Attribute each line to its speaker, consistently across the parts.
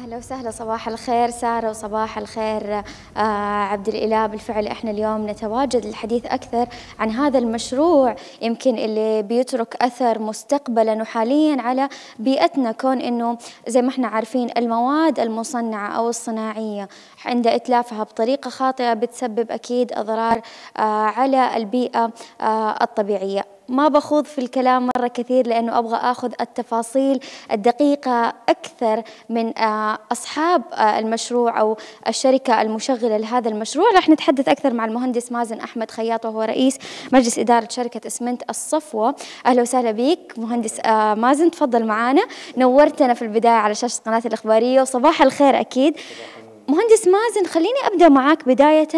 Speaker 1: اهلا وسهلا صباح الخير ساره وصباح الخير آه، عبد الاله بالفعل احنا اليوم نتواجد للحديث اكثر عن هذا المشروع يمكن اللي بيترك اثر مستقبلا وحاليا على بيئتنا كون انه زي ما احنا عارفين المواد المصنعه او الصناعيه عند اتلافها بطريقه خاطئه بتسبب اكيد اضرار آه، على البيئه آه، الطبيعيه ما بخوض في الكلام مرة كثير لأنه أبغى أخذ التفاصيل الدقيقة أكثر من آه، أصحاب آه، المشروع أو الشركة المشغلة لهذا المشروع راح نتحدث أكثر مع المهندس مازن أحمد خياط وهو رئيس مجلس إدارة شركة إسمنت الصفوة أهلا وسهلا بك مهندس آه، مازن تفضل معنا نورتنا في البداية على شاشة قناة الإخبارية وصباح الخير أكيد صباح مهندس مازن خليني ابدا معاك بدايه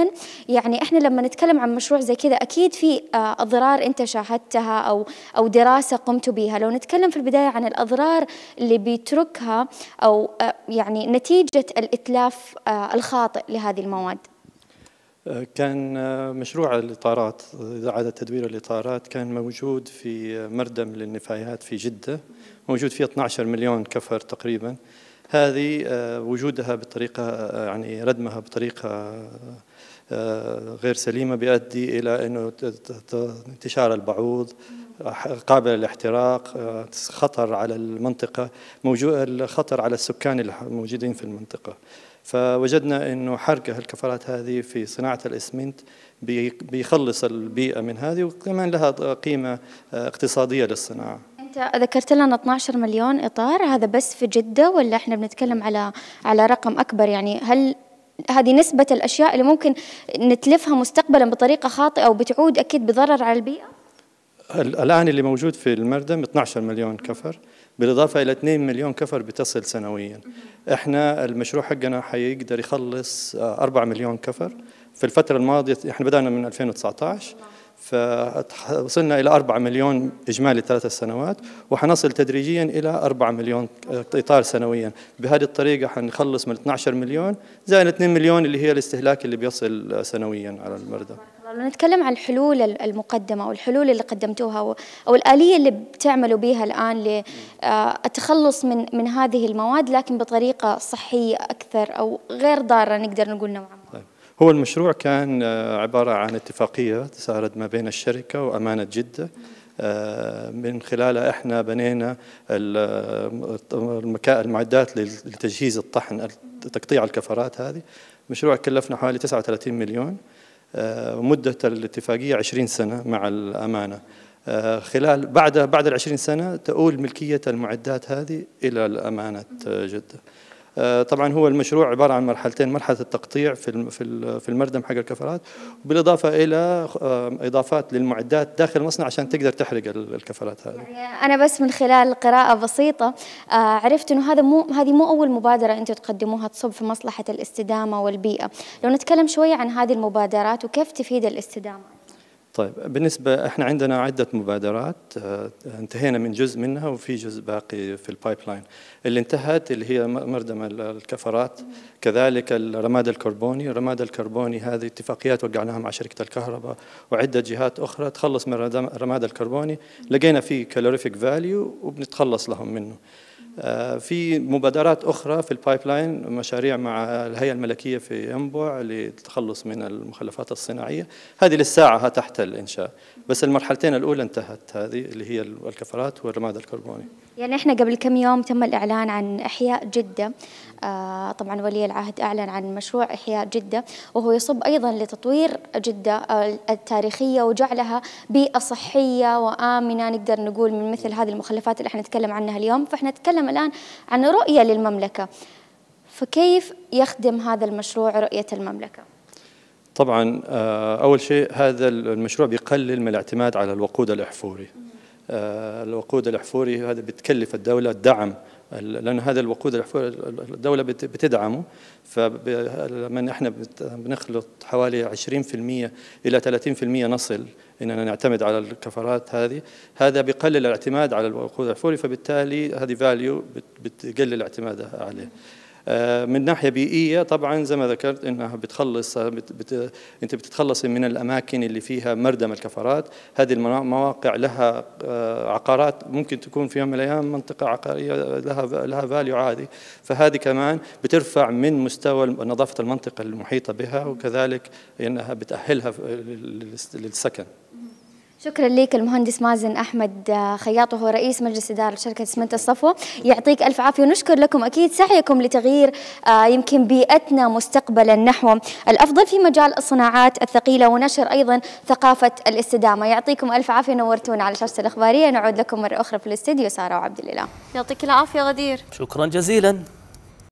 Speaker 1: يعني احنا لما نتكلم عن مشروع زي كذا اكيد في آه، اضرار انت شاهدتها او او دراسه قمت بها لو نتكلم في البدايه عن الاضرار اللي بيتركها او آه، يعني نتيجه الاتلاف آه، الخاطئ لهذه المواد
Speaker 2: كان مشروع الإطارات إعادة تدوير الإطارات كان موجود في مردم للنفايات في جدة موجود فيه 12 مليون كفر تقريباً هذه آه، وجودها بطريقة آه، يعني ردمها بطريقة آه، غير سليمة بيؤدي إلى أنه انتشار البعوض قابل للاحتراق خطر على المنطقة موجود الخطر على السكان الموجودين في المنطقة فوجدنا أنه حرق الكفرات هذه في صناعة الإسمنت بيخلص البيئة من هذه وكمان لها قيمة اقتصادية للصناعة
Speaker 1: انت ذكرت لنا 12 مليون اطار هذا بس في جده ولا احنا بنتكلم على على رقم اكبر يعني هل هذه نسبة الأشياء اللي ممكن نتلفها مستقبلا بطريقة خاطئة وبتعود أكيد بضرر على البيئة؟
Speaker 2: الآن اللي موجود في المردم 12 مليون كفر بالإضافة إلى 2 مليون كفر بتصل سنويا إحنا المشروع حقنا حيقدر يخلص 4 آه، مليون كفر في الفترة الماضية إحنا بدأنا من 2019 فوصلنا إلى 4 مليون إجمالي ثلاث سنوات وحنصل تدريجيا إلى 4 مليون إطار سنويا بهذه الطريقة حنخلص من 12 مليون زائد 2 مليون اللي هي الاستهلاك اللي بيصل سنويا على المرضى
Speaker 1: نتكلم عن الحلول المقدمة أو الحلول اللي قدمتوها أو الآلية اللي بتعملوا بها الآن للتخلص آه، من من هذه المواد لكن بطريقة صحية أكثر أو غير ضارة نقدر نقول نوعا ما
Speaker 2: هو المشروع كان آه، عبارة عن اتفاقية صارت ما بين الشركة وأمانة جدة آه، من خلالها احنا بنينا آه، المعدات لتجهيز الطحن تقطيع الكفرات هذه مشروع كلفنا حوالي 39 مليون مدة الاتفاقية 20 سنة مع الأمانة خلال بعد بعد ال 20 سنة تؤول ملكية المعدات هذه إلى الأمانة جدة آه، طبعا هو المشروع عباره عن مرحلتين مرحله التقطيع في في المردم حق الكفرات بالاضافه الى آه، اضافات للمعدات داخل المصنع عشان تقدر تحرق الكفرات هذه يعني
Speaker 1: انا بس من خلال قراءه بسيطه آه، عرفت انه هذا مو هذه مو اول مبادره انتم تقدموها تصب في مصلحه الاستدامه والبيئه لو نتكلم شويه عن هذه المبادرات وكيف تفيد الاستدامه
Speaker 2: طيب بالنسبة احنا عندنا عدة مبادرات آه، انتهينا من جزء منها وفي جزء باقي في البايب لاين اللي انتهت اللي هي مردم الكفرات كذلك الرماد الكربوني الرماد الكربوني هذه اتفاقيات وقعناها مع شركة الكهرباء وعدة جهات أخرى تخلص من الرماد الكربوني لقينا فيه كالوريفيك فاليو وبنتخلص لهم منه آه، في مبادرات اخرى في البايب لاين مشاريع مع الهيئه الملكيه في ينبع للتخلص من المخلفات الصناعيه هذه للساعه تحت الانشاء بس المرحلتين الاولى انتهت هذه اللي هي الكفرات والرماد الكربوني
Speaker 1: يعني احنا قبل كم يوم تم الاعلان عن احياء جده آه طبعا ولي العهد اعلن عن مشروع احياء جده وهو يصب ايضا لتطوير جده آه، التاريخيه وجعلها بيئه صحيه وامنه نقدر نقول من مثل هذه المخلفات اللي احنا نتكلم عنها اليوم فاحنا نتكلم الان عن رؤيه للمملكه فكيف يخدم هذا المشروع رؤيه المملكه؟
Speaker 2: طبعا آه اول شيء هذا المشروع بيقلل من الاعتماد على الوقود الاحفوري آه، الوقود الاحفوري هذا بتكلف الدوله الدعم لان هذا الوقود الاحفوري الدوله بتدعمه فلما احنا بنخلط حوالي 20% الى 30% نصل اننا نعتمد على الكفرات هذه هذا بقلل الاعتماد على الوقود الاحفوري فبالتالي هذه فاليو بتقلل اعتمادها عليه آه، من ناحيه بيئيه طبعا زي ما ذكرت انها بتخلص بت بت انت بتتخلصي من الاماكن اللي فيها مردم الكفرات، هذه المواقع لها آه، عقارات ممكن تكون في يوم من الايام منطقه عقاريه لها لها فاليو عادي، فهذه كمان بترفع من مستوى نظافه المنطقه المحيطه بها وكذلك انها بتاهلها للسكن.
Speaker 1: شكرا لك المهندس مازن احمد آه، خياط وهو رئيس مجلس اداره شركه اسمنت الصفوه يعطيك الف عافيه ونشكر لكم اكيد سعيكم لتغيير آه، يمكن بيئتنا مستقبلا نحو الافضل في مجال الصناعات الثقيله ونشر ايضا ثقافه الاستدامه يعطيكم الف عافيه نورتونا على شاشه الاخباريه نعود لكم مره اخرى في الاستديو ساره وعبد الاله يعطيك العافيه غدير شكرا جزيلا